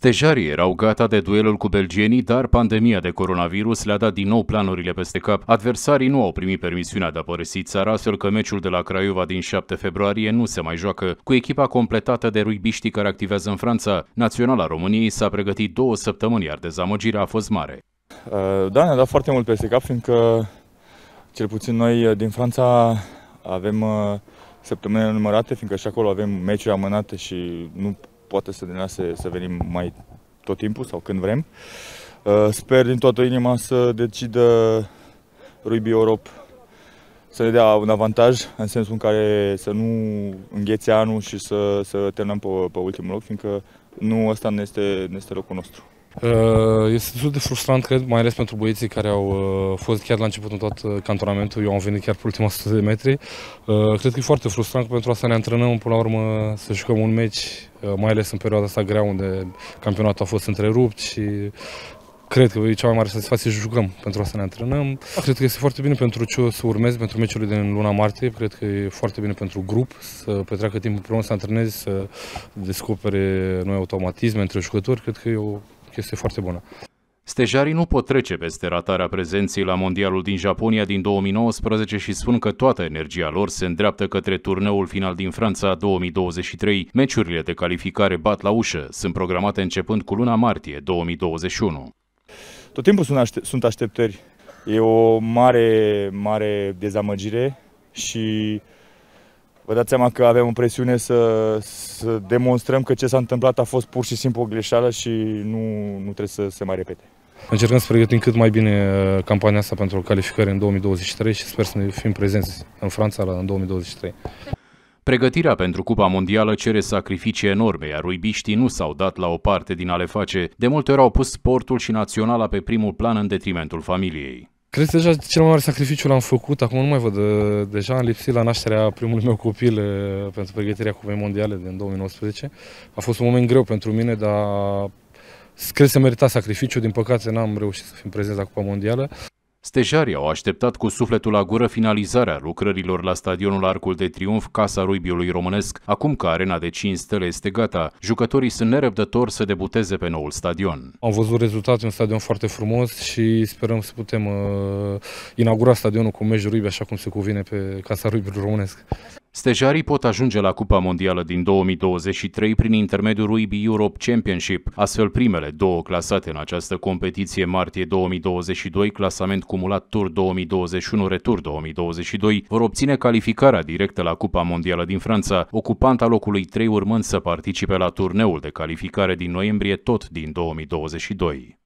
Stejarii erau gata de duelul cu belgienii, dar pandemia de coronavirus le-a dat din nou planurile peste cap. Adversarii nu au primit permisiunea de a părăsi țara, astfel că meciul de la Craiova din 7 februarie nu se mai joacă. Cu echipa completată de ruibiștii care activează în Franța, Naționala României s-a pregătit două săptămâni, iar dezamăgirea a fost mare. Uh, da, ne-a dat foarte mult peste cap, fiindcă cel puțin noi uh, din Franța avem uh, săptămâni numărate, fiindcă și acolo avem meciuri amânate și nu poate să ne lase să venim mai tot timpul sau când vrem. Uh, sper din toată inima să decidă Ruby Europe să le dea un avantaj în sensul în care să nu înghețe anul și să, să terminăm pe, pe ultimul loc, fiindcă nu ăsta ne este, ne este locul nostru. Uh, este destul de frustrant, cred, mai ales pentru băieții care au uh, fost chiar la început în tot uh, cantonamentul. Eu am venit chiar pe ultima 100 de metri. Cred că e foarte frustrant că pentru asta ne antrenăm până la urmă să jucăm un meci, mai ales în perioada asta grea unde campionatul a fost întrerupt și cred că e cea mai mare satisfacție să jucăm, pentru asta ne antrenăm. Cred că este foarte bine pentru ce o să urmezi, pentru meciurile din luna martie, cred că e foarte bine pentru grup să petreacă timp împreună, să antrenezi, să descopere noi automatisme între jucători, cred că e o chestie foarte bună. Stejarii nu pot trece peste ratarea prezenței la Mondialul din Japonia din 2019 și spun că toată energia lor se îndreaptă către turneul final din Franța 2023. Meciurile de calificare bat la ușă, sunt programate începând cu luna martie 2021. Tot timpul sunt, aștept, sunt așteptări. E o mare, mare dezamăgire și vă dați seama că avem o presiune să, să demonstrăm că ce s-a întâmplat a fost pur și simplu o greșeală și nu, nu trebuie să se mai repete. Încercăm să pregătim cât mai bine uh, campania asta pentru calificare în 2023 și sper să ne fim prezenți în Franța la, în 2023. Pregătirea pentru Cupa Mondială cere sacrificii enorme, iar ruibiștii nu s-au dat la o parte din a le face. De multe ori au pus sportul și naționala pe primul plan în detrimentul familiei. Cred că deja cel mai mare sacrificiu l-am făcut, acum nu mai văd, uh, deja am lipsit la nașterea primului meu copil uh, pentru pregătirea Cupei Mondiale din 2019. A fost un moment greu pentru mine, dar cred să merita sacrificiu, din păcate n-am reușit să fim prezenți la Cupa Mondială. Stejarii au așteptat cu sufletul la gură finalizarea lucrărilor la stadionul Arcul de Triunf, Casa Ruibiului Românesc, acum că arena de 5 stele este gata. Jucătorii sunt nerăbdători să debuteze pe noul stadion. Am văzut rezultate, un stadion foarte frumos și sperăm să putem uh, inaugura stadionul cu meci Ruibi așa cum se cuvine pe Casa Ruibiului Românesc. Stejarii pot ajunge la Cupa Mondială din 2023 prin intermediul Rugby Europe Championship, astfel primele două clasate în această competiție martie 2022, clasament cumulat Tur 2021 Retur 2022, vor obține calificarea directă la Cupa Mondială din Franța, ocupanta locului 3 urmând să participe la turneul de calificare din noiembrie tot din 2022.